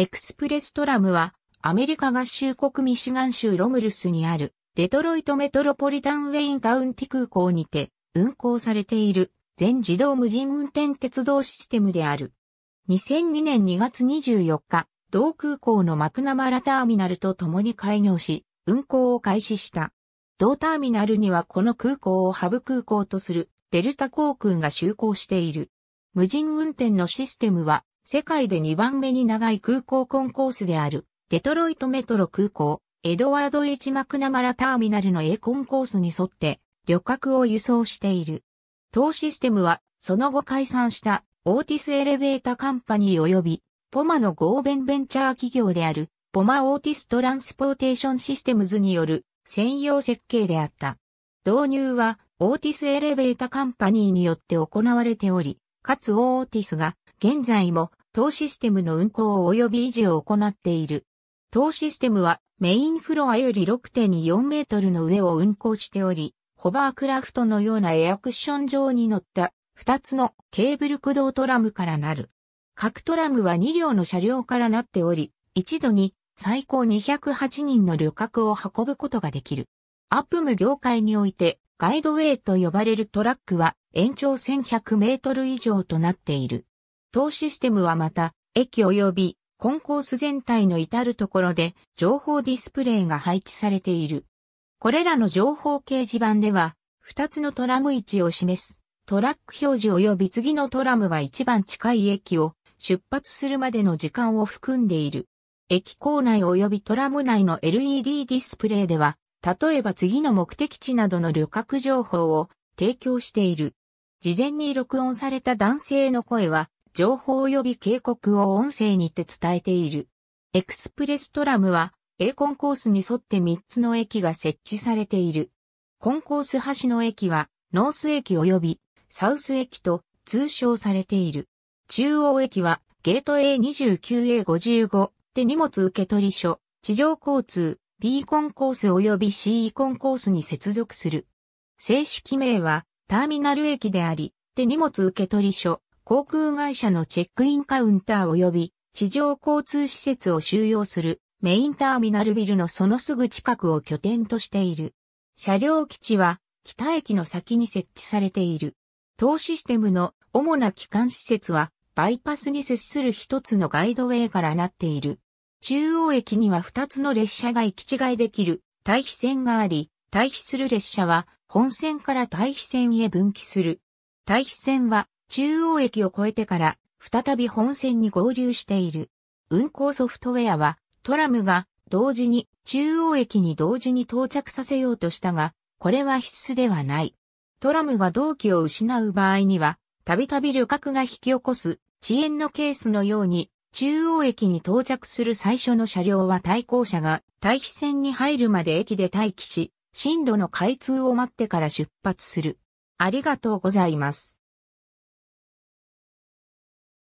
エクスプレストラムは、アメリカ合衆国ミシガン州ロムルスにある、デトロイトメトロポリタンウェインカウンティ空港にて、運行されている、全自動無人運転鉄道システムである。2002年2月24日、同空港のマクナマラターミナルと共に開業し、運行を開始した。同ターミナルにはこの空港をハブ空港とするデルタ航空が就航している。無人運転のシステムは世界で2番目に長い空港コンコースである、デトロイトメトロ空港、エドワード・ H・ マクナマラターミナルの A コンコースに沿って、旅客を輸送している。当システムは、その後解散したオーティスエレベータカンパニー及び、ポマの合弁ベンチャー企業である、ポマオーティストランスポーテーションシステムズによる専用設計であった。導入は、オーティスエレベータカンパニーによって行われており、かつオーティスが現在も当システムの運行及び維持を行っている。当システムはメインフロアより6.4メートルの上を運行しており、ホバークラフトのようなエアクッション上に乗った2つのケーブル駆動トラムからなる。各トラムは2両の車両からなっており、一度に最高208人の旅客を運ぶことができる。アップム業界においてガイドウェイと呼ばれるトラックは延長1100メートル以上となっている。当システムはまた、駅及びコンコース全体の至るところで情報ディスプレイが配置されている。これらの情報掲示板では、2つのトラム位置を示す、トラック表示及び次のトラムが一番近い駅を出発するまでの時間を含んでいる。駅構内及びトラム内の LED ディスプレイでは、例えば次の目的地などの旅客情報を提供している。事前に録音された男性の声は情報及び警告を音声にて伝えている。エクスプレストラムは、A コンコースに沿って3つの駅が設置されている。コンコース端の駅は、ノース駅及びサウス駅と通称されている。中央駅は、ゲート A29A55 で荷物受取所、地上交通、B コンコース及び C コンコースに接続する。正式名は、ターミナル駅であり、で荷物受取所、航空会社のチェックインカウンター及び地上交通施設を収容するメインターミナルビルのそのすぐ近くを拠点としている。車両基地は北駅の先に設置されている。当システムの主な機関施設はバイパスに接する一つのガイドウェイからなっている。中央駅には二つの列車が行き違いできる対比線があり、対比する列車は本線から対比線へ分岐する。対比線は中央駅を越えてから再び本線に合流している。運行ソフトウェアはトラムが同時に中央駅に同時に到着させようとしたが、これは必須ではない。トラムが同期を失う場合には、たびたび旅客が引き起こす遅延のケースのように、中央駅に到着する最初の車両は対向車が対比線に入るまで駅で待機し、進路の開通を待ってから出発する。ありがとうございます。